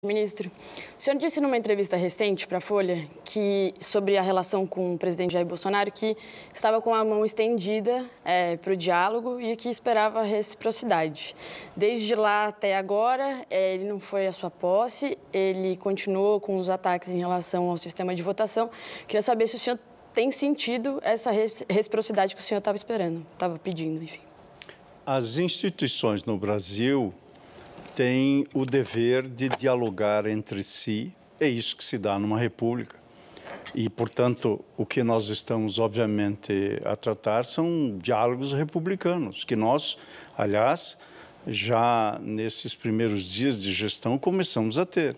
Ministro, o senhor disse numa entrevista recente para a Folha que sobre a relação com o presidente Jair Bolsonaro que estava com a mão estendida é, para o diálogo e que esperava reciprocidade. Desde lá até agora, é, ele não foi à sua posse, ele continuou com os ataques em relação ao sistema de votação. Queria saber se o senhor tem sentido essa reciprocidade que o senhor estava esperando, estava pedindo, enfim. As instituições no Brasil têm o dever de dialogar entre si. É isso que se dá numa república. E, portanto, o que nós estamos, obviamente, a tratar são diálogos republicanos, que nós, aliás, já nesses primeiros dias de gestão começamos a ter.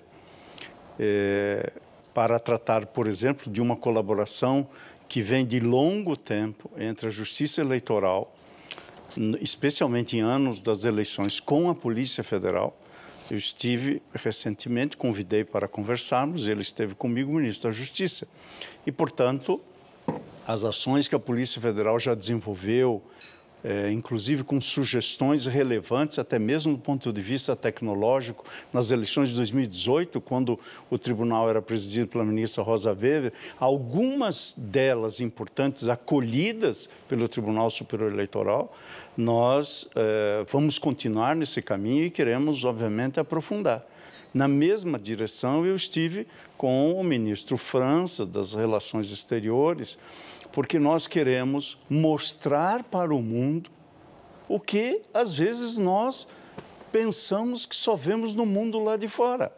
É, para tratar, por exemplo, de uma colaboração que vem de longo tempo entre a Justiça Eleitoral especialmente em anos das eleições, com a Polícia Federal. Eu estive recentemente, convidei para conversarmos, ele esteve comigo, ministro da Justiça. E, portanto, as ações que a Polícia Federal já desenvolveu, é, inclusive com sugestões relevantes, até mesmo do ponto de vista tecnológico, nas eleições de 2018, quando o tribunal era presidido pela ministra Rosa Weber, algumas delas importantes acolhidas pelo Tribunal Superior Eleitoral, nós é, vamos continuar nesse caminho e queremos, obviamente, aprofundar. Na mesma direção, eu estive com o ministro França das Relações Exteriores, porque nós queremos mostrar para o mundo o que às vezes nós pensamos que só vemos no mundo lá de fora,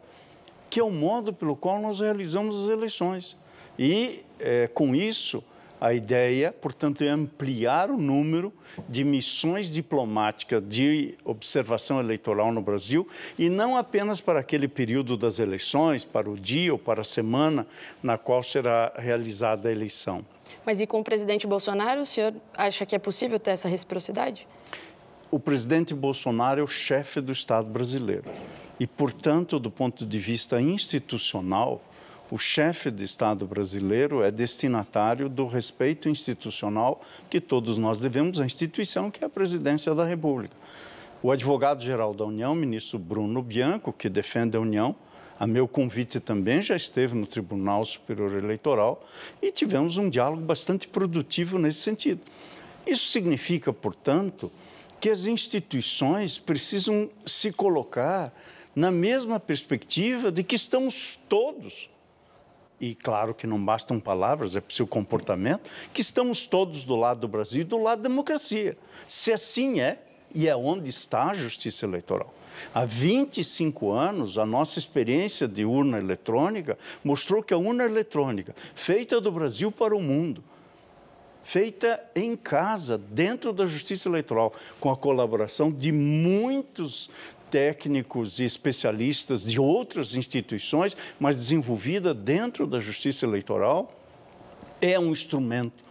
que é o modo pelo qual nós realizamos as eleições. E é, com isso, a ideia, portanto, é ampliar o número de missões diplomáticas de observação eleitoral no Brasil e não apenas para aquele período das eleições, para o dia ou para a semana na qual será realizada a eleição. Mas e com o presidente Bolsonaro, o senhor acha que é possível ter essa reciprocidade? O presidente Bolsonaro é o chefe do Estado brasileiro. E, portanto, do ponto de vista institucional, o chefe de Estado brasileiro é destinatário do respeito institucional que todos nós devemos à instituição que é a Presidência da República. O advogado-geral da União, ministro Bruno Bianco, que defende a União, a meu convite também já esteve no Tribunal Superior Eleitoral e tivemos um diálogo bastante produtivo nesse sentido. Isso significa, portanto, que as instituições precisam se colocar na mesma perspectiva de que estamos todos e claro que não bastam palavras, é preciso comportamento, que estamos todos do lado do Brasil e do lado da democracia. Se assim é, e é onde está a justiça eleitoral. Há 25 anos, a nossa experiência de urna eletrônica mostrou que a urna eletrônica, feita do Brasil para o mundo, feita em casa, dentro da justiça eleitoral, com a colaboração de muitos técnicos e especialistas de outras instituições, mas desenvolvida dentro da justiça eleitoral, é um instrumento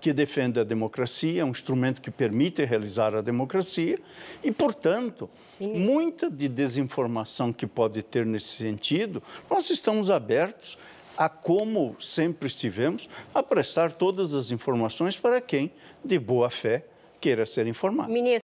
que defende a democracia, é um instrumento que permite realizar a democracia e, portanto, Sim. muita de desinformação que pode ter nesse sentido, nós estamos abertos a como sempre estivemos, a prestar todas as informações para quem, de boa fé, queira ser informado. Ministro.